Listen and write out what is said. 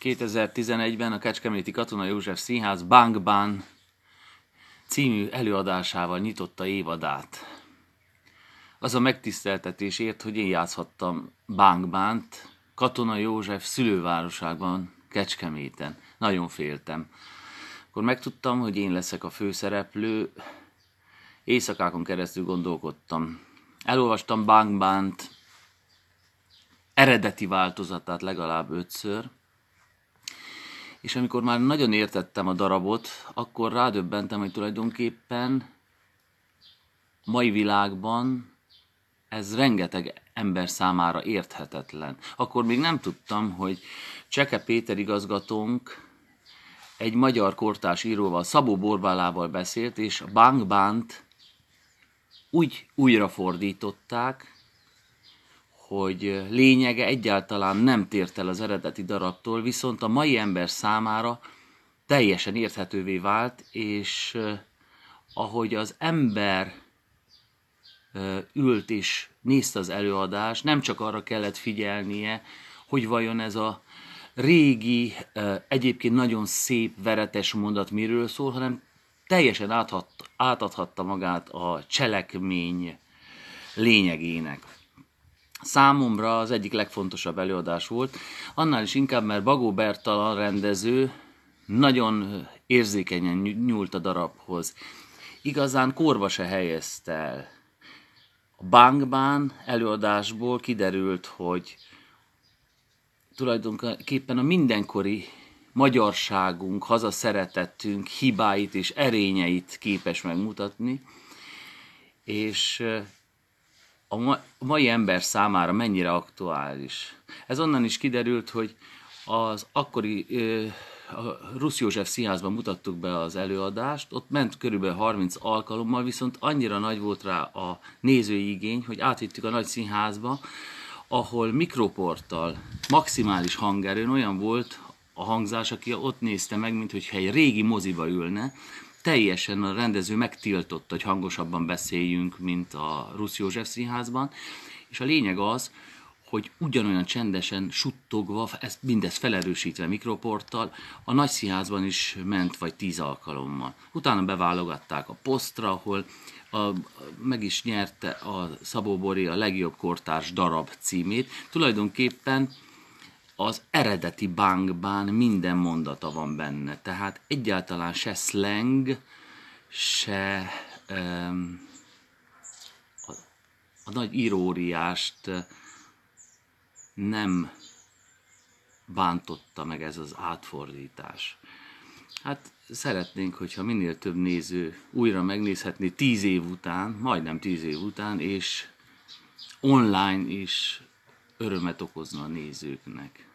2011-ben a Kecskeméti Katona József Színház Bang című előadásával nyitotta évadát. Az a megtiszteltetésért, hogy én játszhattam Bang-t Katona József szülővárosában, Kecskeméten. Nagyon féltem. Akkor megtudtam, hogy én leszek a főszereplő, éjszakákon keresztül gondolkodtam. Elolvastam Bang-t, eredeti változatát legalább ötször, és amikor már nagyon értettem a darabot, akkor rádöbbentem, hogy tulajdonképpen mai világban ez rengeteg ember számára érthetetlen. Akkor még nem tudtam, hogy Cseke Péter igazgatónk egy magyar kortás íróval, Szabó Borbálával beszélt, és Bang Bánt úgy újrafordították, hogy lényege egyáltalán nem tért el az eredeti darabtól, viszont a mai ember számára teljesen érthetővé vált, és ahogy az ember ült és nézte az előadást, nem csak arra kellett figyelnie, hogy vajon ez a régi, egyébként nagyon szép, veretes mondat miről szól, hanem teljesen átadhatta magát a cselekmény lényegének számomra az egyik legfontosabb előadás volt, annál is inkább, mert Bagó Bertalan rendező nagyon érzékenyen nyúlt a darabhoz. Igazán korba se helyezte el. A Bankbán előadásból kiderült, hogy tulajdonképpen a mindenkori magyarságunk, hazaszeretettünk hibáit és erényeit képes megmutatni, és a mai ember számára mennyire aktuális. Ez onnan is kiderült, hogy az akkori a Rusz József színházban mutattuk be az előadást, ott ment körülbelül 30 alkalommal, viszont annyira nagy volt rá a nézői igény, hogy átvittük a nagy színházba, ahol mikroporttal, maximális hangerőn olyan volt a hangzás, aki ott nézte meg, mintha egy régi moziba ülne, teljesen a rendező megtiltott, hogy hangosabban beszéljünk, mint a Rusz József színházban, és a lényeg az, hogy ugyanolyan csendesen, suttogva, ezt mindezt felerősítve mikroporttal, a nagy színházban is ment vagy tíz alkalommal. Utána beválogatták a posztra, ahol a, meg is nyerte a Szabó Bori a legjobb kortárs darab címét. Tulajdonképpen az eredeti bankban minden mondata van benne, tehát egyáltalán se slang, se um, a, a nagy íróriást eh, nem bántotta meg ez az átfordítás. Hát szeretnénk, hogyha minél több néző újra megnézhetné tíz év után, majdnem tíz év után, és online is örömet okozna a nézőknek.